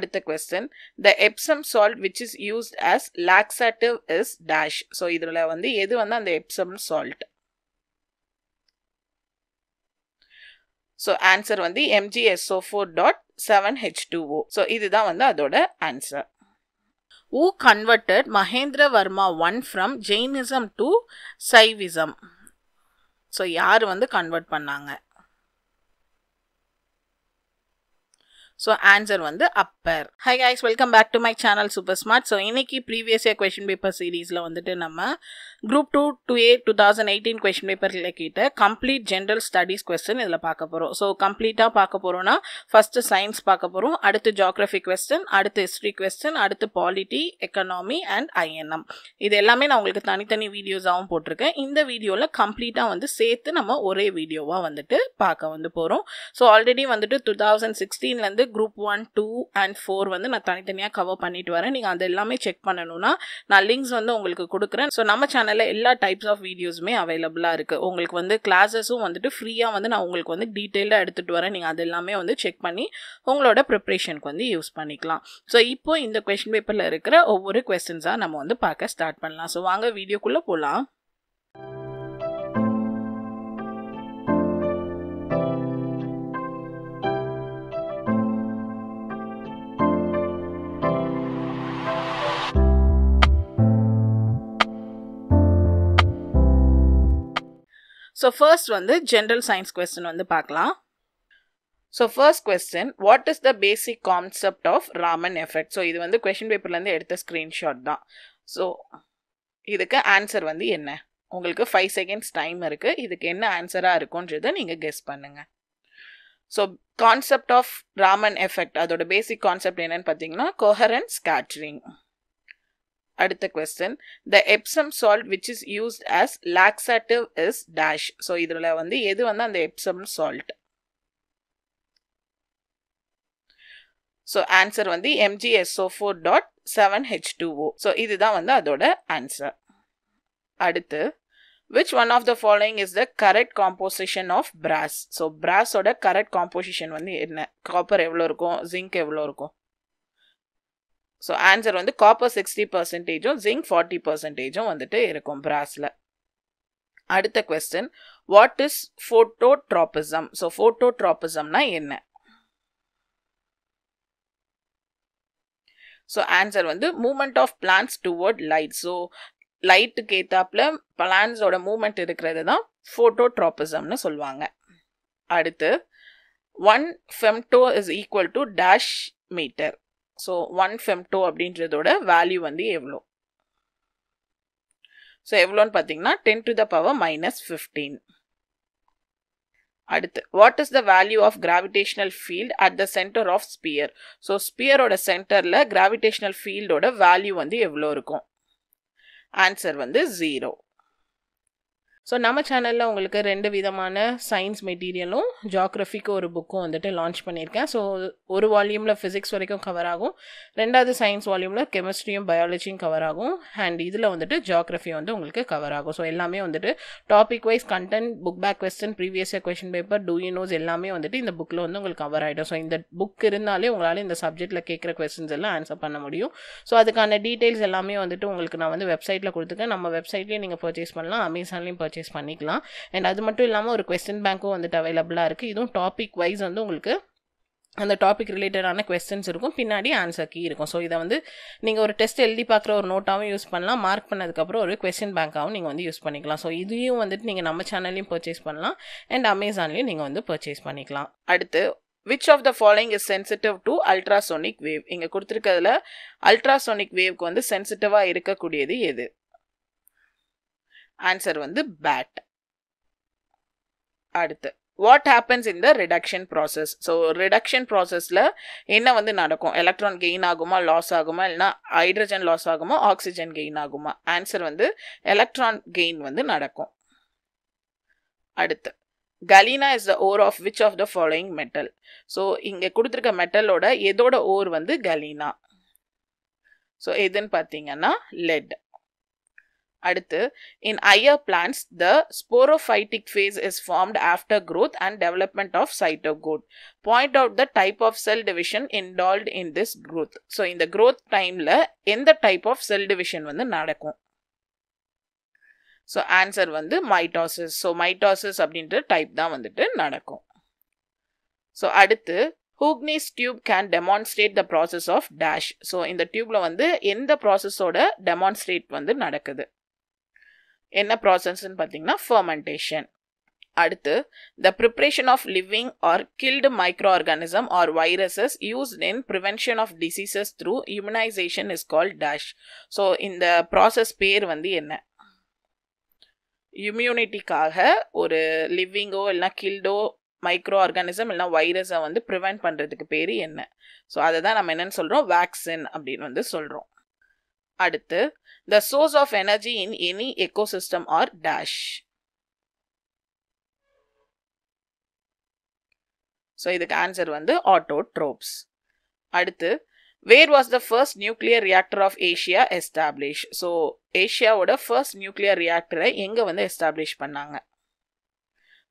அடுத்த question the Epsom salt which is used as laxative is dash so இதில் வந்து எது வந்து அந்த எப்சம் சால்ட் ஸோ ஆன்சர் வந்து M G S O four dot seven H two O so இதுதான் வந்து அதோட answer uh converted Mahendravarma one from Jainism to Saivism so யார் வந்து கன்வெர்ட் பண்ணாங்க ஸோ ஆன்சர் வந்து Appar hi guys welcome back to my channel super smart so இன்னைக்கு previous year question paper சீரீஸில் வந்துட்டு நம்ம group two two A two thousand eighteen question paper கேட்ட complete general studies question இதில் பார்க்க போகிறோம் ஸோ கம்ப்ளீட்டாக பார்க்க போகிறோம்னா ஃபஸ்ட்டு சயின்ஸ் பார்க்க போகிறோம் அடுத்து ஜாகிரஃபி கொஸ்டின் அடுத்து ஹிஸ்ட்ரி கொஸ்டின் அடுத்து பாலிட்டி எக்கனாமி அண்ட் ஐஎன்எம் இது எல்லாமே நான் உங்களுக்கு தனித்தனி வீடியோஸாகவும் போட்டிருக்கேன் இந்த வீடியோவில் கம்ப்ளீட்டாக வந்து சேர்த்து நம்ம ஒரே வீடியோவாக வந்துட்டு பார்க்க வந்து போகிறோம் ஸோ ஆல்ரெடி வந்துட்டு டூ தௌசண்ட் சிக்ஸ்டீன்லேருந்து group one two and four வந்து நான் தனித்தனியாக கவர் பண்ணிட்டு வரேன் நீங்கள் அது எல்லாமே செக் பண்ணணும்னா நான் லிங்க்ஸ் வந்து உங்களுக்கு கொடுக்குறேன் ஸோ நம்ம சேனல் சேனலில் எல்லா டைப்ஸ் ஆஃப் வீடியோஸுமே அவைலபிளாக இருக்குது உங்களுக்கு வந்து கிளாஸஸும் வந்துட்டு ஃப்ரீயாக வந்து நான் உங்களுக்கு வந்து டீட்டெயிலாக எடுத்துகிட்டு வரேன் நீங்கள் அது எல்லாமே வந்து செக் பண்ணி உங்களோட ப்ரிப்ரேஷனுக்கு வந்து யூஸ் பண்ணிக்கலாம் ஸோ இப்போது இந்த கொஷின் பேப்பரில் இருக்கிற ஒவ்வொரு கொஸ்டின்ஸாக நம்ம வந்து பார்க்க ஸ்டார்ட் பண்ணலாம் ஸோ வாங்க வீடியோக்குள்ளே போகலாம் ஸோ ஃபர்ஸ்ட் வந்து ஜென்ரல் சயின்ஸ் கொஸ்டின் வந்து பார்க்கலாம் so first question what is the basic concept of Raman effect so இது வந்து கொஷின் பேப்பர்லேருந்து எடுத்த ஸ்க்ரீன்ஷாட் தான் ஸோ இதுக்கு ஆன்சர் வந்து என்ன உங்களுக்கு ஃபைவ் செகண்ட்ஸ் டைம் இருக்குது இதுக்கு என்ன ஆன்சராக இருக்குன்றதை நீங்கள் கெஸ் பண்ணுங்கள் so concept of Raman effect அதோட பேசிக் கான்செப்ட் என்னன்னு பார்த்தீங்கன்னா கொஹரன் ஸ்கேட்ரிங் அடுத்த question the Epsom salt which is used as laxative is dash so இதில் வந்து எது வந்து அந்த எப்சம் சால்ட் ஸோ ஆன்சர் வந்து M G S O four dot seven H two O so இதுதான் வந்து அதோட ஆன்சர் அடுத்து which one of the following is the correct composition of brass so பிராஸோட கரெக்ட் காம்போசிஷன் வந்து என்ன காப்பர் எவ்வளோ இருக்கும் ஜிங்க் எவ்வளோ இருக்கும் ஸோ ஆன்சர் வந்து காப்பர் சிக்ஸ்டி பர்சன்டேஜும் ஜிங்க் ஃபார்ட்டி பர்சன்டேஜும் வந்துட்டு இருக்கும் பிராஸில் அடுத்த question what is phototropism so ஃபோட்டோட்ராபிசம்னா என்ன ஸோ ஆன்சர் வந்து movement of plants toward light so லைட்டுக்கு ஏற்றாப்புல பிளான்ஸோட மூமெண்ட் இருக்கிறது தான் ஃபோட்டோட்ராபிசம்னு சொல்லுவாங்க அடுத்து one femto is equal to dash metre so one femto அப்படின்றதோட வேல்யூ வந்து எவ்வளோ ஸோ எவ்வளோன்னு பார்த்தீங்கன்னா ten to the power minus fifteen அடுத்து what is the value of gravitational field at the centre of sphere so ஸ்பியரோட சென்டரில் gravitational ஃபீல்டோட value வந்து எவ்வளோ இருக்கும் ஆன்சர் வந்து ஜீரோ ஸோ நம்ம சேனலில் உங்களுக்கு ரெண்டு விதமான சயின்ஸ் மெட்டீரியலும் ஜாக்ரஃபிக்கு ஒரு புக்கும் வந்துட்டு லான்ச் பண்ணியிருக்கேன் ஸோ ஒரு வால்யூமில் ஃபிசிக்ஸ் வரைக்கும் கவர் ஆகும் ரெண்டாவது சயின்ஸ் வால்யூமில் கெமிஸ்ட்ரியும் பயாலஜியும் கவர் ஆகும் அண்ட் இதில் வந்துட்டு ஜாக்ரஃபி வந்து உங்களுக்கு கவர் ஆகும் ஸோ எல்லாமே வந்துட்டு topic wise content book back question previous year question paper two he knows எல்லாமே வந்துட்டு இந்த புக்கில் வந்து உங்களுக்கு கவர் ஆகிடும் ஸோ இந்த புக் இருந்தாலே உங்களால் இந்த சப்ஜெக்ட்டில் கேட்குற கொஸ்டின்ஸ் எல்லாம் ஆன்சர் பண்ண முடியும் ஸோ அதுக்கான டீட்டெயில்ஸ் எல்லாமே வந்துட்டு உங்களுக்கு நான் வந்து வெப்சைட்டில் கொடுத்துருக்கேன் நம்ம வெப்சைட்லேயே நீங்கள் பர்ச்சேஸ் பண்ணலாம் அமேசான்லேயும் பர்ச்சேஸ் பர்ச்சேஸ் பண்ணிக்கலாம் அண்ட் அது மட்டும் இல்லாமல் ஒரு கொஸ்டின் பேங்க்கும் வந்துட்டு அவைலபிளாக இருக்குது இதுவும் டாபிக் வைஸ் வந்து உங்களுக்கு அந்த டாபிக் ரிலேட்டடான கொஸ்டின்ஸ் இருக்கும் பின்னாடி ஆன்சர் கீ இருக்கும் ஸோ இதை வந்து நீங்கள் ஒரு டெஸ்ட் எழுதி பார்க்குற ஒரு நோட்டாகவும் யூஸ் பண்ணலாம் மார்க் பண்ணதுக்கப்புறம் ஒரு கொஸ்டின் பேங்காகவும் நீங்கள் வந்து யூஸ் பண்ணிக்கலாம் ஸோ இதையும் வந்துட்டு நீங்கள் நம்ம சேனல்லையும் பர்ச்சேஸ் பண்ணலாம் அண்ட் அமேசான்லேயும் நீங்கள் வந்து பர்ச்சேஸ் பண்ணிக்கலாம் அடுத்து which of the following is sensitive to ultrasonic wave இங்கே கொடுத்துருக்கிறதுல அல்ட்ராசோனிக் வேவ்க்கு வந்து சென்சிட்டிவாக இருக்கக்கூடியது எது ஆன்சர் வந்து பேட் அடுத்து what happens in the reduction process so reduction ப்ராசஸில் என்ன வந்து நடக்கும் எலக்ட்ரான் கெயின் ஆகுமா லாஸ் ஆகுமா இல்லைனா ஹைட்ரஜன் லாஸ் ஆகுமா ஆக்சிஜன் கெயின் ஆகுமா ஆன்சர் வந்து எலக்ட்ரான் கெயின் வந்து நடக்கும் அடுத்து galena is the ore of which of the following metal so இங்கே கொடுத்துருக்க மெட்டலோட எதோட ஓர் வந்து கலீனா ஸோ எதுன்னு பார்த்தீங்கன்னா லெட் அடுத்து in higher plants the sporophytic phase is formed after growth and development of zygote point out the type of cell division involve in this growth so இந்த growth டைமில் எந்த டைப் ஆஃப் செல் டிவிஷன் வந்து நடக்கும் so answer வந்து mitosis so mitosis அப்படின்ற type தான் வந்துட்டு நடக்கும் ஸோ அடுத்து Kuhne's tube can demonstrate the process of dash so இந்த டியூப்பில் வந்து எந்த ப்ராசஸோட டெமான்ஸ்ட்ரேட் வந்து நடக்குது என்ன ப்ராசஸ்ன்னு பார்த்தீங்கன்னா ஃபர்மெண்டேஷன் அடுத்து the preparation of living or killed microorganism or viruses used in prevention of diseases through immunisation is call dash so இந்த ப்ராசஸ் பேர் வந்து என்ன இம்யூனிட்டிக்காக ஒரு லிவிங்கோ இல்லைனா கில்டோ மைக்ரோ ஆர்கானிசம் இல்லைனா வைரஸை வந்து ப்ரிவெண்ட் பண்ணுறதுக்கு பேர் என்ன ஸோ அதை தான் நம்ம என்னென்னு சொல்கிறோம் வேக்சின் அப்படின்னு வந்து சொல்கிறோம் அடுத்து the source of energy in any ecosystem or dash. So இதுக்கு ஆன்சர் வந்து ஆட்டோட்ரோப்ஸ் அடுத்து where was the first nuclear reactor of Asia establish so ஏஷியாவோட ஃபர்ஸ்ட் நியூக்ளியர் ரியாக்டரை எங்கே வந்து எஸ்டாப்ளிஷ் பண்ணாங்க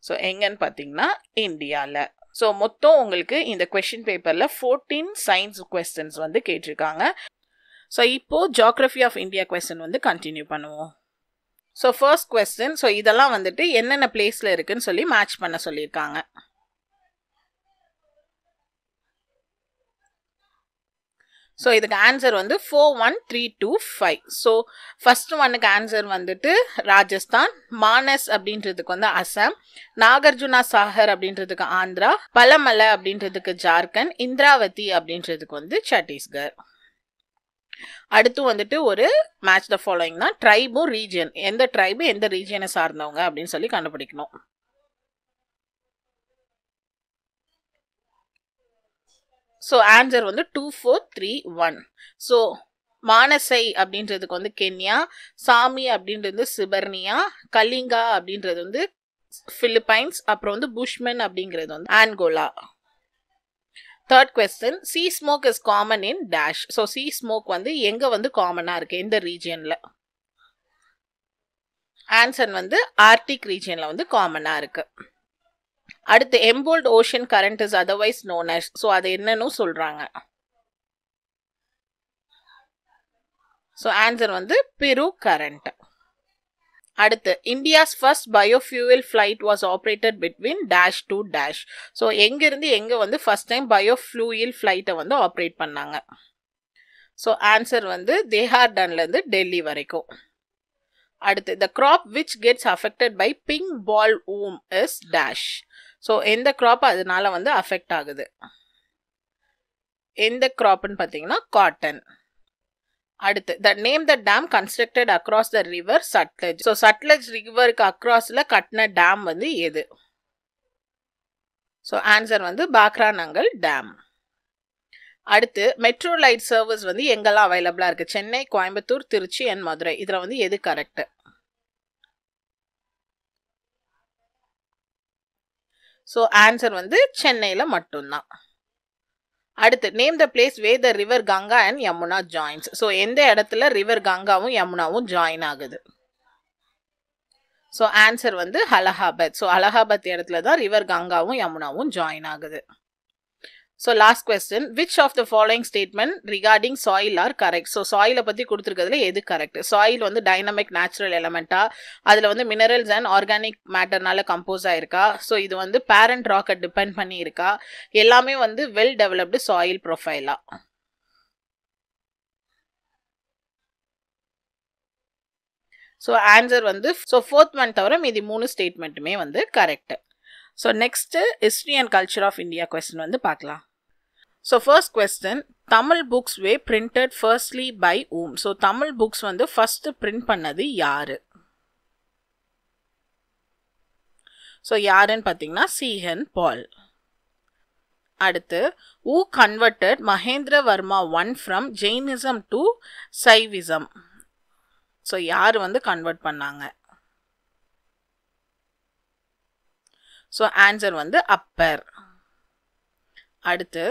ஸோ எங்கன்னு பார்த்தீங்கன்னா இந்தியாவில் ஸோ மொத்தம் உங்களுக்கு இந்த கொஷின் பேப்பரில் ஃபோர்டீன் சயின்ஸ் கொஸ்டின்ஸ் வந்து கேட்டிருக்காங்க ஸோ இப்போது ஜாக்ரஃபி ஆஃப் இந்தியா கொஸ்டின் வந்து கண்டினியூ பண்ணுவோம் ஸோ ஃபர்ஸ்ட் கொஸ்டின் ஸோ இதெல்லாம் வந்துட்டு என்னென்ன பிளேஸில் இருக்குதுன்னு சொல்லி மேட்ச் பண்ண சொல்லியிருக்காங்க ஸோ இதுக்கு ஆன்சர் வந்து four one three two five so first ஒன்னுக்கு ஆன்சர் வந்துட்டு ராஜஸ்தான் மானஸ் அப்படின்றதுக்கு வந்து அசாம் நாகார்ஜுனா சாகர் அப்படின்றதுக்கு ஆந்திரா பலமலை அப்படின்றதுக்கு ஜார்க்கண்ட் இந்திராவதி அப்படின்றதுக்கு வந்து சத்தீஸ்கர் அடுத்து வந்துட்டு ஒரு மேட்ச் த ஃபாலோயிங் தான் ட்ரைபும் ரீஜியன் எந்த ட்ரைபு எந்த ரீஜியனை சார்ந்தவங்க அப்படின்னு சொல்லி கண்டுபிடிக்கணும் ஸோ ஆன்சர் வந்து two four three one so மானசை அப்படின்றதுக்கு வந்து கென்யா சாமி அப்படின்றது சிபர்னியா கலிங்கா அப்படின்றது வந்து பிலிப்பைன்ஸ் அப்புறம் வந்து புஷ்மென் அப்படிங்கிறது வந்து Angola third question sea smoke is common in dash so sea smoke வந்து எங்கே வந்து காமனாக இருக்குது இந்த ரீஜியனில் ஆன்சர் வந்து ஆர்டிக் ரீஜியனில் வந்து காமனாக இருக்குது அடுத்து Humboldt ocean current is otherwise known as so அது என்னன்னு சொல்கிறாங்க ஸோ ஆன்சர் வந்து பிரு கரண்ட் அடுத்து இந்தியாஸ் first biofuel flight was operated between dash to dash so எங்கேருந்து எங்கே வந்து ஃபஸ்ட் டைம் பயோஃப்ளூயில் ஃப்ளைட்டை வந்து ஆப்ரேட் பண்ணாங்க ஸோ ஆன்சர் வந்து தேஹார்டன்லேருந்து டெல்லி வரைக்கும் அடுத்து the crop which gets affected by pink bollworm dash so எந்த க்ராப் அதனால வந்து அஃபெக்ட் ஆகுது எந்த க்ராப்னு பார்த்தீங்கன்னா காட்டன் அடுத்து the name the dam constructed across the river Sutlej so Sutlej ரிவருக்கு அக்ராஸில் கட்டின டேம் வந்து எது ஸோ ஆன்சர் வந்து பாக்ரா நங்கல் டேம் அடுத்து மெட்ரோ லைட் சர்வீஸ் வந்து எங்கெல்லாம் அவைலபிளாக இருக்குது சென்னை கோயம்புத்தூர் திருச்சி அண்ட் மதுரை இதில் வந்து எது கரெக்டு ஸோ ஆன்சர் வந்து சென்னையில் மட்டும்தான் அடுத்து name the place where the river Ganga and Yamuna joins so எந்த இடத்துல ரிவர் கங்காவும் யமுனாவும் ஜாயின் ஆகுது ஸோ ஆன்சர் வந்து அலகாபாத் ஸோ அலகாபாத் இடத்துல தான் ரிவர் கங்காவும் யமுனாவும் ஜாயின் ஆகுது so last question which of the following statement regarding soil are correct so சாயிலை பற்றி கொடுத்துருக்கிறதுல எது கரெக்ட் சாயில் வந்து டைனமிக் நேச்சுரல் எலமெண்ட்டாக அதில் வந்து மினரல்ஸ் அண்ட் ஆர்கானிக் மேட்டர்னால கம்போஸ் ஆயிருக்கா ஸோ இது வந்து பேரண்ட் ராக்கை depend பண்ணி இருக்கா எல்லாமே வந்து வெல் டெவலப்டு சாயில் ப்ரொஃபைலா ஸோ ஆன்சர் வந்து ஸோ ஃபோர்த் மந்த் தவிர மீதி மூணு ஸ்டேட்மெண்ட்டுமே வந்து correct so next history and culture of India question வந்து பார்க்கலாம் so first question Tamil books were printed firstly by hmm so Tamil books வந்து ஃபஸ்ட்டு பிரிண்ட் பண்ணது யார் ஸோ யாருன்னு பார்த்தீங்கன்னா சிஹன் பால் அடுத்து uh converted Mahendravarma one from Jainism to Saivism so யார் வந்து கன்வெர்ட் பண்ணாங்க ஸோ ஆன்சர் வந்து அப்பர் அடுத்து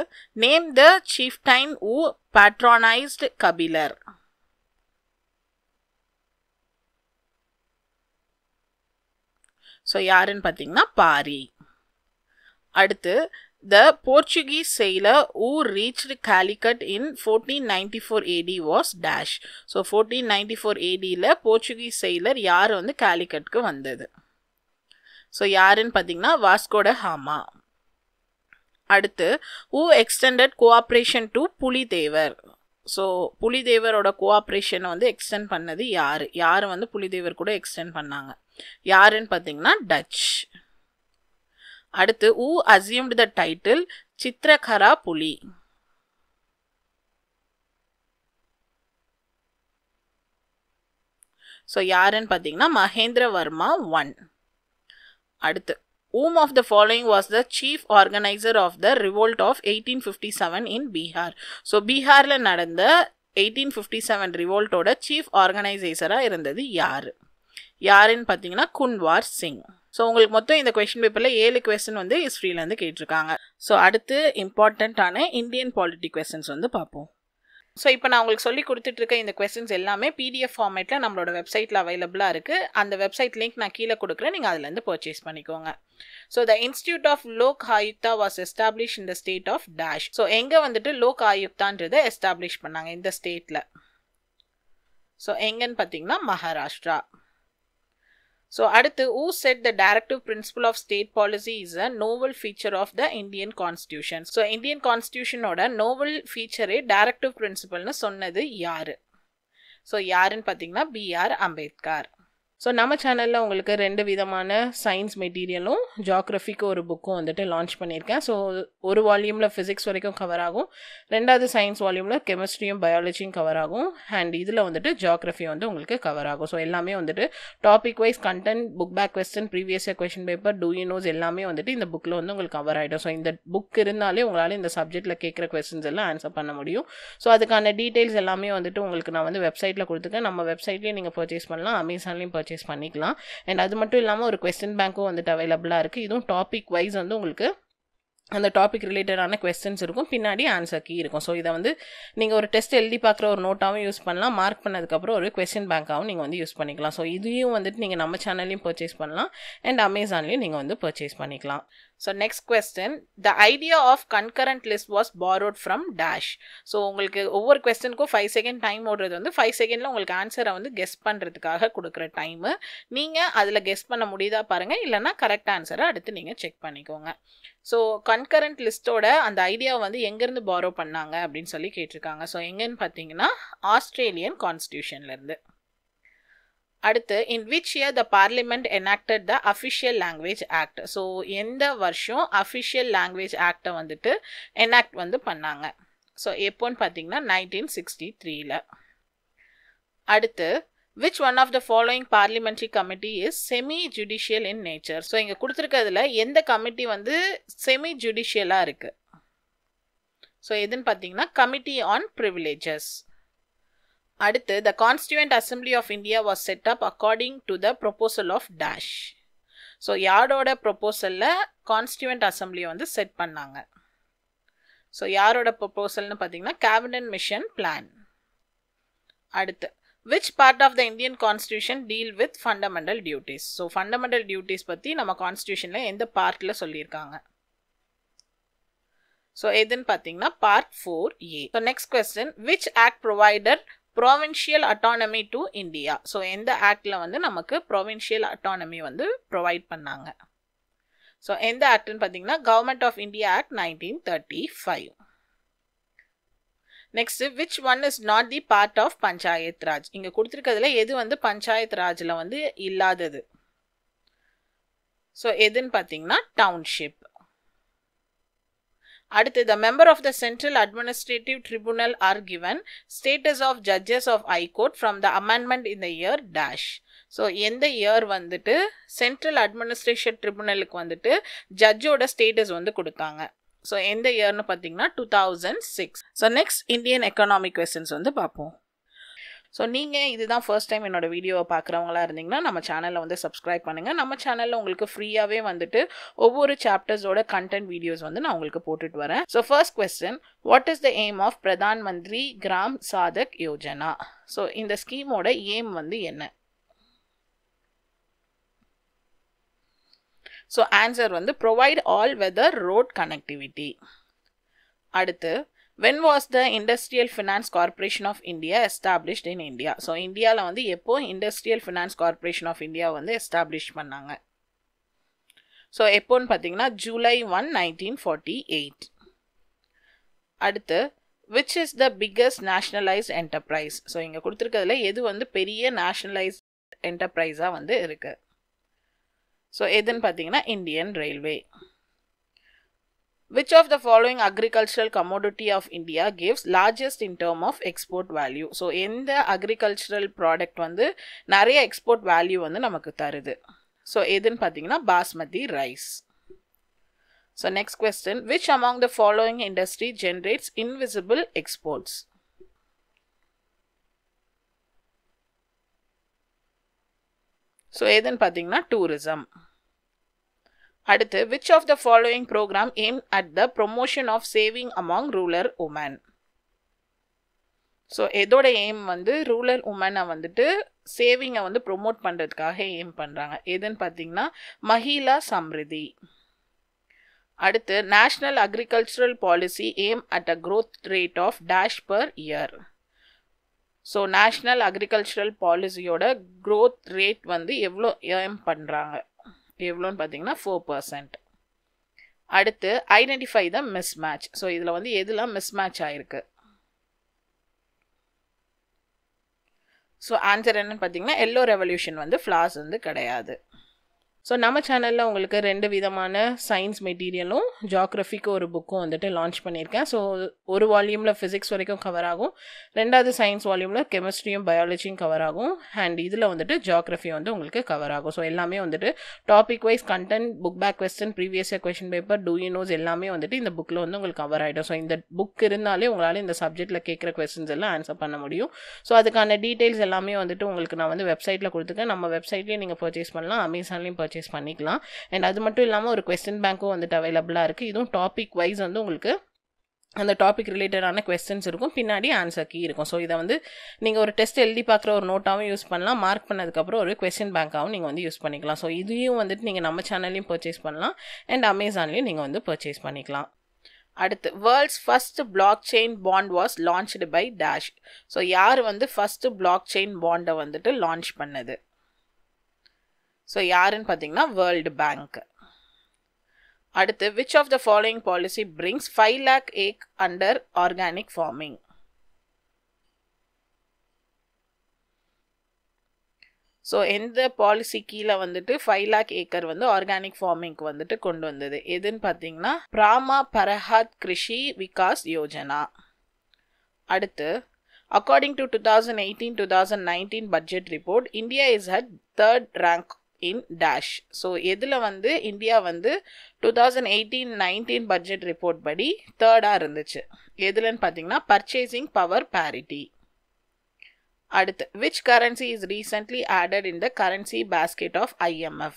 name the chief time uh patronised Kapilar so யாருன்னு பார்த்தீங்கன்னா பாரி அடுத்து the Portuguese sailor uh reached Calicut in fourteen ninety four A D was dash so fourteen ninety four ஏடியில் Portuguese sailor யார் வந்து காலிக்கட்க்கு வந்தது ஸோ யாருன்னு பார்த்தீங்கன்னா வாஸ்கோட ஹாமா அடுத்து uh extended cooperation to Pulithevar so புலிதேவரோட கோஆப்ரேஷனை வந்து எக்ஸ்டெண்ட் பண்ணது யார் யார் வந்து புலிதேவர் கூட எக்ஸ்டெண்ட் பண்ணாங்க யாருன்னு பார்த்தீங்கன்னா டச் அடுத்து ஊ அசியூம்டு த டைட்டில் சித்திரகரா புலி ஸோ யாருன்னு பார்த்தீங்கன்னா மகேந்திரவர்மா ஒன் அடுத்து of the following was the chief organiser of the revolt of eighteen fifty seven in Bihar so பீகாரில் நடந்த எயிட்டீன் ஃபிஃப்டி செவன் ரிவோல்ட்டோட சீஃப் ஆர்கனைசேசராக இருந்தது யார் யாருன்னு பார்த்தீங்கன்னா குன்வார் சிங் ஸோ உங்களுக்கு மொத்தம் இந்த கொஷின் பேப்பரில் ஏழு கொஸ்டின் வந்து ஹிஸ்ட்ரியிலேருந்து கேட்டிருக்காங்க ஸோ அடுத்து இம்பார்ட்டண்ட்டான இந்தியன் பாலிட்டிக் கொஸ்டின்ஸ் வந்து பார்ப்போம் ஸோ இப்போ நான் உங்களுக்கு சொல்லி கொடுத்துட்ருக்க இந்த கொஸ்டின்ஸ் எல்லாமே பிடிஎஃப் ஃபார்மேட்டில் நம்மளோட வெப்சைட்டில் அவைலபிளாக இருக்குது அந்த வெப்சைட் லிங்க் நான் கீழே கொடுக்குறேன் நீங்கள் அதுலேருந்து பர்ச்சேஸ் பண்ணிக்கோங்க so the institute of Lok Ayukta was establish in the state of dash so எங்கே வந்துட்டு லோக் ஆயுக்தான்றதை எஸ்டாப்ளிஷ் பண்ணாங்க இந்த ஸ்டேட்டில் ஸோ எங்கன்னு பார்த்தீங்கன்னா மகாராஷ்டிரா ஸோ அடுத்து uh said the directive principle of state policy is a novel feature of the Indian constitution so Indian கான்ஸ்டியூஷனோட novel ஃபீச்சரே டைரக்டிவ் பிரின்சிபல்னு சொன்னது யார் ஸோ யாருன்னு பார்த்தீங்கன்னா பி ஆர் அம்பேத்கர் ஸோ நம்ம சேனலில் உங்களுக்கு ரெண்டு விதமான சயின்ஸ் மெட்டீரியலும் ஜாக்ரஃபிக்கு ஒரு புக்கும் வந்துட்டு லான்ச் பண்ணியிருக்கேன் ஸோ ஒரு வால்யூமில் ஃபிசிக்ஸ் வரைக்கும் கவர் ஆகும் ரெண்டாவது சயின்ஸ் வால்யூமில் கெமிஸ்ட்ரியும் பயாலஜியும் கவர் ஆகும் அண்ட் இதில் வந்துட்டு ஜாக்ரஃபி வந்து உங்களுக்கு கவர் ஆகும் ஸோ எல்லாமே வந்துட்டு topic wise content book back question previous year paper to you nose எல்லாமே வந்துட்டு இந்த புக்கில் வந்து உங்களுக்கு கவர் ஆகிடும் ஸோ இந்த புக் இருந்தாலே உங்களால் இந்த சப்ஜெக்ட்டில் கேட்குற கொஸ்டின்ஸ் எல்லாம் ஆன்சர் பண்ண முடியும் ஸோ அதுக்கான டீட்டெயில்ஸ் எல்லாமே வந்துட்டு உங்களுக்கு நான் வந்து வெப்சைட்டில் கொடுத்துருக்கேன் நம்ம வெப்சைட்லேயே நீங்கள் பர்ச்சேஸ் பண்ணலாம் அமேசான்லேயும் பர்ச்சேஸ் பர்ச்சேஸ் பண்ணிக்கலாம் அண்ட் அது மட்டும் இல்லாமல் ஒரு கொஸ்டின் பேங்க்கும் வந்துட்டு அவைலபிளாக இருக்குது இதுவும் டாபிக் வைஸ் வந்து உங்களுக்கு அந்த டாபிக் ரிலேட்டடான கொஸ்டின்ஸ் இருக்கும் பின்னாடி ஆன்சர் கீ இருக்கும் ஸோ இதை வந்து நீங்கள் ஒரு டெஸ்ட் எழுதி பார்க்குற ஒரு நோட்டாகவும் யூஸ் பண்ணலாம் மார்க் பண்ணதுக்கப்புறம் ஒரு கொஸ்டின் பேங்காகவும் நீங்கள் வந்து யூஸ் பண்ணிக்கலாம் ஸோ இதையும் வந்துட்டு நீங்கள் நம்ம சேனல்லையும் பர்ச்சேஸ் பண்ணலாம் அண்ட் அமேசான்லேயும் நீங்கள் வந்து பர்ச்சேஸ் பண்ணிக்கலாம் so next question the idea of concurrent list was borrowed from dash so உங்களுக்கு ஒவ்வொரு கொஸ்டினுக்கும் ஃபைவ் செகண்ட் டைம் ஓடுறது வந்து ஃபைவ் செகண்டில் உங்களுக்கு ஆன்சரை வந்து கெஸ் பண்ணுறதுக்காக கொடுக்குற டைமு நீங்கள் அதில் கெஸ் பண்ண முடியுதா பாருங்கள் இல்லைனா கரெக்ட் ஆன்சரை அடுத்து நீங்கள் செக் பண்ணிக்கோங்க ஸோ கன்கரண்ட் லிஸ்ட்டோட அந்த ஐடியாவை வந்து எங்கேருந்து பாரோ பண்ணாங்க அப்படின்னு சொல்லி கேட்டிருக்காங்க ஸோ எங்கேன்னு பார்த்தீங்கன்னா ஆஸ்திரேலியன் கான்ஸ்டியூஷன்லேருந்து அடுத்து in which year the parliament enacted the official language act so எந்த வருஷம் அஃபிஷியல் லாங்குவேஜ் ஆக்டை வந்துட்டு எனாக்ட் வந்து பண்ணாங்க ஸோ எப்போன்னு பார்த்தீங்கன்னா நைன்டீன் சிக்ஸ்டி த்ரீல அடுத்து which one of the following parliamentary committee is semi judicial in nature so இங்கே கொடுத்துருக்கிறதுல எந்த கமிட்டி வந்து செமி ஜுடிஷியலாக இருக்குது ஸோ எதுன்னு பார்த்தீங்கன்னா கமிட்டி ஆன் ப்ரிவிலேஜஸ் அடுத்து the constituent assembly of India was set up according to the proposal of dash so யாரோட ப்ரொப்போசலில் கான்ஸ்டியூண்ட் அசம்பிளியை வந்து செட் பண்ணாங்க ஸோ யாரோட ப்ரொப்போசல்னு பார்த்தீங்கன்னா கேபினட் மிஷன் பிளான் அடுத்து which part of the Indian constitution deal with fundamental duties so fundamental duties பற்றி நம்ம கான்ஸ்டியூஷனில் எந்த பார்ட்டில் சொல்லியிருக்காங்க ஸோ எதுன்னு பார்த்தீங்கன்னா part four A so next question which act provider provincial autonomy to India so எந்த ஆக்டில் வந்து நமக்கு ப்ரொவின்ஷியல் அட்டானமி வந்து ப்ரொவைட் பண்ணாங்க ஸோ எந்த ஆக்ட்னு பார்த்தீங்கன்னா government of India act nineteen thirty five next which one is not the part of panchayat raj இங்கே கொடுத்துருக்கிறதுல எது வந்து பஞ்சாயத் ராஜில் வந்து இல்லாதது ஸோ எதுன்னு பார்த்தீங்கன்னா டவுன்ஷிப் அடுத்து the member of the central administrative tribunal are given status of judges of high court from the amendment இந்த இயர் டேஷ் ஸோ எந்த இயர் வந்துட்டு சென்ட்ரல் அட்மினிஸ்ட்ரேஷன் ட்ரிபுனலுக்கு வந்துட்டு ஜட்ஜோட ஸ்டேட்டஸ் வந்து கொடுத்தாங்க ஸோ எந்த இயர்னு பார்த்தீங்கன்னா two thousand six so next Indian economic questions வந்து பார்ப்போம் ஸோ நீங்கள் இதுதான் ஃபர்ஸ்ட் டைம் என்னோடய வீடியோவை பார்க்குறவங்களா இருந்தீங்கன்னா நம்ம சேனலில் வந்து சப்ஸ்கிரைப் பண்ணுங்கள் நம்ம சேனலில் உங்களுக்கு ஃப்ரீயாகவே வந்துட்டு ஒவ்வொரு சாப்டர்ஸோட கண்டென்ட் வீடியோஸ் வந்து நான் உங்களுக்கு போட்டுட்டு வரேன் so first question what is the aim of Pradhan Mantri Gram சாதக் Yojana so இந்த ஸ்கீமோட எய்ம் வந்து என்ன ஸோ ஆன்சர் வந்து provide all weather road connectivity அடுத்து when was the industrial finance corporation of India established in India so இந்தியாவில் வந்து எப்போ industrial finance corporation of India வந்து establish பண்ணாங்க ஸோ எப்போன்னு பார்த்தீங்கன்னா July one nineteen forty eight அடுத்து which is the biggest nationalise enterprise so இங்கே கொடுத்துருக்கிறதுல எது வந்து பெரிய நேஷ்னலைஸ் என்டர்பிரைஸாக வந்து இருக்குது ஸோ எதுன்னு பார்த்தீங்கன்னா Indian railway Which of the following agricultural commodity of India gives largest in term of export value? So எந்த அக்ரிகல்ச்சரல் ப்ராடக்ட் வந்து நிறைய எக்ஸ்போர்ட் வேல்யூ வந்து நமக்கு தருது ஸோ எதுன்னு பார்த்தீங்கன்னா basmati rice so next question which among the following industry generates invisible exports so எதுன்னு பார்த்தீங்கன்னா டூரிசம் அடுத்து which of the following program aim at the promotion of saving among rural women so எதோட aim வந்து rural உமனை வந்துட்டு சேவிங்கை வந்து promote பண்ணுறதுக்காக எய்ம் பண்ணுறாங்க எதுன்னு பார்த்தீங்கன்னா மஹிலா சம்ரிதி அடுத்து national agricultural policy aim at a growth rate of dash per year so national agricultural பாலிசியோட க்ரோத் ரேட் வந்து எவ்வளோ எய்ம் பண்ணுறாங்க எவ்வளோன்னு பார்த்தீங்கன்னா ஃபோர் பர்சன்ட் அடுத்து identify the mismatch so இதில் வந்து எதுலாம் மிஸ் மேட்ச் ஆகிருக்கு ஸோ ஆன்சர் என்னன்னு பார்த்தீங்கன்னா எல்லோ ரெவல்யூஷன் வந்து ஃப்ளாஸ் வந்து கிடையாது ஸோ நம்ம சேனலில் உங்களுக்கு ரெண்டு விதமான சயின்ஸ் மெட்டீரியலும் ஜாக்ரஃபிக்கு ஒரு புக்கும் வந்துட்டு லான்ச் பண்ணியிருக்கேன் ஸோ ஒரு வால்யூமில் ஃபிசிக்ஸ் வரைக்கும் கவர் ஆகும் ரெண்டாவது சயின்ஸ் வால்யூமில் கெமிஸ்ட்ரியும் பயாலஜியும் கவர் ஆகும் அண்ட் இதில் வந்துட்டு ஜாக்ரஃபி வந்து உங்களுக்கு கவர் ஆகும் ஸோ எல்லாமே வந்துட்டு topic wise content book back question previous year question paper two he knows எல்லாமே வந்துட்டு இந்த புக்கில் வந்து உங்களுக்கு கவர் ஆகிடும் ஸோ இந்த புக் இருந்தாலே உங்களால் இந்த சப்ஜெக்ட்டில் கேட்குற கொஸ்டின்ஸ் எல்லாம் ஆன்சர் பண்ண முடியும் ஸோ அதுக்கான டீட்டெயில்ஸ் எல்லாமே வந்துட்டு உங்களுக்கு நான் வந்து வெப்சைட்டில் கொடுத்துருக்கேன் நம்ம வெப்சைட்லேயே நீங்கள் பர்ச்சேஸ் பண்ணலாம் அமேசான்லேயும் பர்ச்சேஸ் பர்ச்சேஸ் பண்ணிக்கலாம் அண்ட் அது மட்டும் இல்லாமல் ஒரு கொஸ்டின் பேங்க்கும் வந்துட்டு அவைலபிளாக இருக்குது இதுவும் டாபிக் வைஸ் வந்து உங்களுக்கு அந்த டாபிக் ரிலேட்டடான கொஸ்டின்ஸ் இருக்கும் பின்னாடி ஆன்சர் கீ இருக்கும் ஸோ இதை வந்து நீங்கள் ஒரு டெஸ்ட் எழுதி பார்க்குற ஒரு நோட்டாகவும் யூஸ் பண்ணலாம் மார்க் பண்ணதுக்கப்புறம் ஒரு கொஸ்டின் பேங்காகவும் நீங்கள் வந்து யூஸ் பண்ணிக்கலாம் ஸோ இதையும் வந்துட்டு நீங்கள் நம்ம சேனல்லையும் பர்ச்சேஸ் பண்ணலாம் அண்ட் அமேசான்லேயும் நீங்கள் வந்து பர்ச்சேஸ் பண்ணிக்கலாம் அடுத்து world's first blockchain bond was launched by dash so யார் வந்து ஃபஸ்ட்டு பிளாக் செயின் பாண்டை வந்துட்டு லான்ச் பண்ணது ஸோ யாருன்னு பார்த்தீங்கன்னா வேர்ல்டு பேங்க் அடுத்து which of the following policy brings five lakh acre under organic farming so எந்த பாலிசி கீழே வந்துட்டு ஃபைவ் லேக் ஏக்கர் வந்து ஆர்கானிக் ஃபார்மிங்க்கு வந்துட்டு கொண்டு வந்தது எதுன்னு பார்த்தீங்கன்னா பிராமா பரஹாத் கிருஷி விகாஸ் யோஜனா அடுத்து according to two thousand eighteen two thousand nineteen budget report India is had third rank in dash. So, this is India 2018-19 budget report padi third R. This is purchasing power parity. Aduth, which currency is recently added in the currency basket of IMF?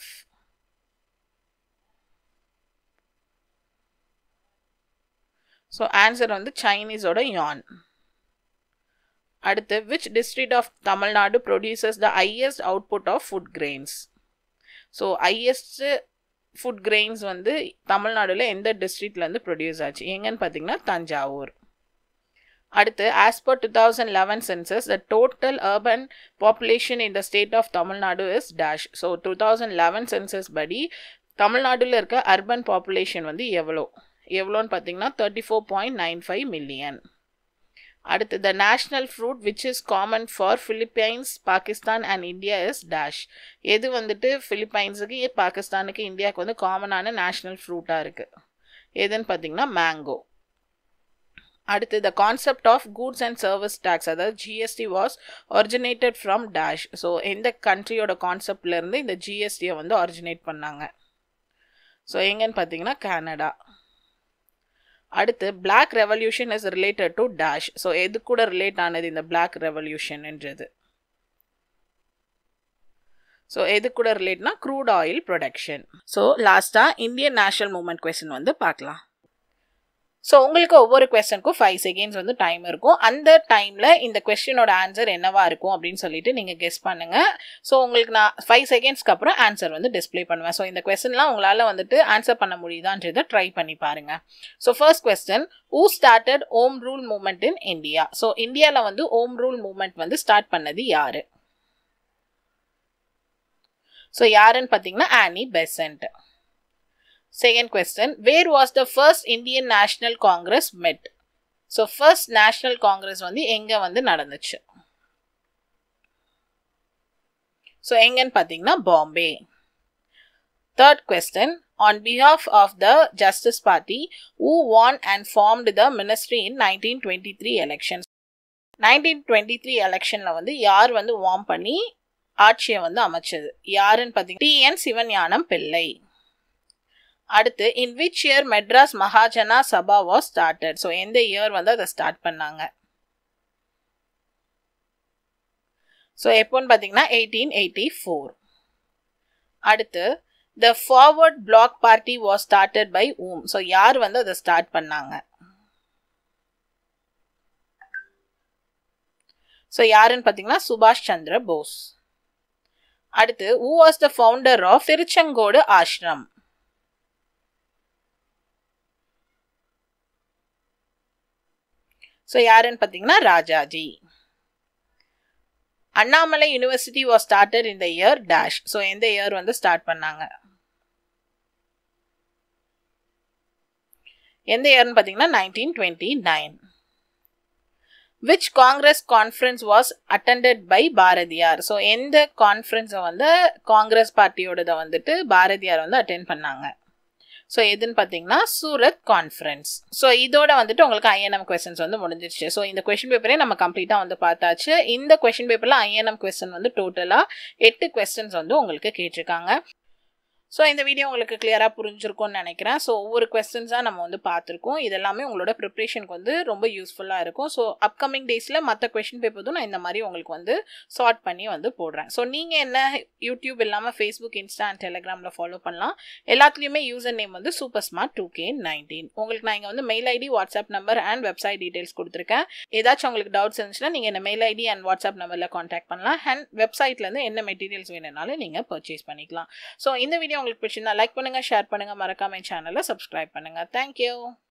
So, answer on the Chinese or yawn. Aduth, which district of Tamil Nadu produces the highest output of food grains? So highest food grains வந்து தமிழ்நாடுல எந்த டிஸ்ட்ரிக்ட்லேருந்து produce ஆச்சு எங்கன்னு பார்த்தீங்கன்னா தஞ்சாவூர் அடுத்து as per two thousand eleven census the total urban population in the state of Tamil Nadu is dash so two thousand eleven census படி தமிழ்நாட்டில் இருக்க அர்பன் பாப்புலேஷன் வந்து எவ்வளோ எவ்வளோன்னு பார்த்தீங்கன்னா thirty four point nine five million அடுத்து the national fruit which is common for Philippines Pakistan and India is dash எது வந்துட்டு ஃபிலிப்பைன்ஸுக்கு பாகிஸ்தானுக்கு இந்தியாவுக்கு வந்து காமனான நேஷ்னல் ஃப்ரூட்டாக இருக்குது எதுன்னு பார்த்தீங்கன்னா மேங்கோ அடுத்து the concept of goods and service tax அதாவது GST was originated from dash so எந்த கண்ட்ரியோட கான்செப்ட்லேருந்து இந்த ஜிஎஸ்டியை வந்து ஒரிஜினேட் பண்ணாங்க ஸோ எங்கன்னு பார்த்தீங்கன்னா கனடா அடுத்து black revolution is related to dash so எது கூட ரிலேட் ஆனது இந்த பிளாக் ரெவல்யூஷன்ன்றது ஸோ எது கூட ரிலேட்னா க்ரூட் ஆயில் ப்ரொடக்ஷன் ஸோ லாஸ்ட்டாக இந்தியன் நேஷனல் மூமெண்ட் கொஸ்டின் வந்து பார்க்கலாம் ஸோ உங்களுக்கு ஒவ்வொரு கொஸ்டனுக்கும் ஃபைவ் செகண்ட்ஸ் வந்து டைம் இருக்கும் அந்த டைமில் இந்த கொஸ்டினோட ஆன்சர் என்னவாக இருக்கும் அப்படின்னு சொல்லிட்டு நீங்கள் கெஸ் பண்ணுங்கள் ஸோ உங்களுக்கு நான் ஃபைவ் செகண்ட்ஸ்க்கு அப்புறம் ஆன்சர் வந்து டிஸ்பிளே பண்ணுவேன் ஸோ இந்த கொஸ்டின்லாம் உங்களால் வந்துட்டு ஆன்சர் பண்ண முடியுதான்றதை ட்ரை பண்ணி பாருங்கள் so first question who started home rule movement in India so இந்தியாவில் வந்து ஓம் ரூல் மூமெண்ட் வந்து ஸ்டார்ட் பண்ணது யார் ஸோ யாருன்னு பார்த்தீங்கன்னா Annie Besant second question, where was the first Indian national Congress met so first national Congress வந்து எங்கே வந்து நடந்துச்சு ஸோ எங்கன்னு பார்த்தீங்கன்னா Bombay third question on behalf of the Justice Party who won and formed the ministry in nineteen twenty three elections nineteen twenty three எலெக்ஷனில் வந்து யார் வந்து வார்ம் பண்ணி ஆட்சியை வந்து அமைச்சது யாருன்னு பார்த்தீங்கன்னா டி என் சிவஞானம் பிள்ளை அடுத்து in which year Madras Mahajana Sabha was started so எந்த இயர் வந்து அதை ஸ்டார்ட் பண்ணாங்க ஸோ எப்போன்னு பார்த்தீங்கன்னா எயிட்டீன் எயிட்டி ஃபோர் அடுத்து the Forward Bloc party was started by hmm so யார் வந்து அதை ஸ்டார்ட் பண்ணாங்க ஸோ யாருன்னு பார்த்தீங்கன்னா சுபாஷ் சந்திர போஸ் அடுத்து who was the founder of Tiruchengode ashram so யாருன்னு பார்த்தீங்கன்னா Rajaji Annamalai university was started இந்த இயர் டேஷ் ஸோ எந்த இயர் வந்து ஸ்டார்ட் பண்ணாங்க எந்த இயர்னு பார்த்தீங்கன்னா nineteen twenty nine which Congress conference was attended by Bharathiyar so எந்த கான்ஃபரன்ஸை வந்து காங்கிரஸ் பார்ட்டியோடதை வந்துட்டு பாரதியார் வந்து அட்டென்ட் பண்ணாங்க ஸோ எதுன்னு பார்த்தீங்கன்னா சூரத் கான்ஃபரன்ஸ் ஸோ இதோட வந்துட்டு உங்களுக்கு ஐஎன்எம் கொஸ்டின்ஸ் வந்து முடிஞ்சிருச்சு ஸோ இந்த கொஷின் பேப்பரே நம்ம கம்ப்ளீட்டாக வந்து பார்த்தாச்சு இந்த கொஷின் பேப்பரில் ஐஎன்எம் கொஸ்டின் வந்து டோட்டலாக எட்டு கொஸ்டின்ஸ் வந்து உங்களுக்கு கேட்டிருக்காங்க ஸோ இந்த வீடியோ உங்களுக்கு கிளியராக புரிஞ்சிருக்கும்னு நினைக்கிறேன் ஸோ ஒவ்வொரு கொஸ்டின்ஸாக நம்ம வந்து பார்த்துருக்கோம் இதெல்லாமே உங்களோட ப்ரிப்ரேஷனுக்கு வந்து ரொம்ப யூஸ்ஃபுல்லாக இருக்கும் ஸோ அப்கமிங் டேஸில் மற்ற கொஷின் பேப்பரும் நான் இந்த மாதிரி உங்களுக்கு வந்து சார்ட் பண்ணி வந்து போடுறேன் ஸோ நீங்கள் என்ன யூடியூப் இல்லாமல் ஃபேஸ்புக் இன்ஸ்டா அண்ட் டெலிகிராமில் ஃபாலோ பண்ணலாம் எல்லாத்துலேயுமே யூசர் நேம் வந்து super smart two K nineteen உங்களுக்கு நான் இங்கே வந்து mail ID WhatsApp number and website details கொடுத்துருக்கேன் ஏதாச்சும் உங்களுக்கு டவுட்ஸ் இருந்துச்சுன்னா நீங்கள் என்ன மெயில் ஐடி அண்ட் வாட்ஸ்அப் நம்பரில் காண்டாக்ட் பண்ணலாம் அண்ட் வெப்சைட்லேருந்து என்ன மெட்டீரியல்ஸ் வேணும்னாலும் நீங்கள் பர்ச்சேஸ் பண்ணிக்கலாம் ஸோ இந்த வீடியோ வீடியோ உங்களுக்கு பிடிச்சிருந்தா லைக் பண்ணுங்கள் ஷேர் பண்ணுங்கள் மறக்காம சேனலை சப்ஸ்கிரைப் பண்ணுங்கள் தேங்க்யூ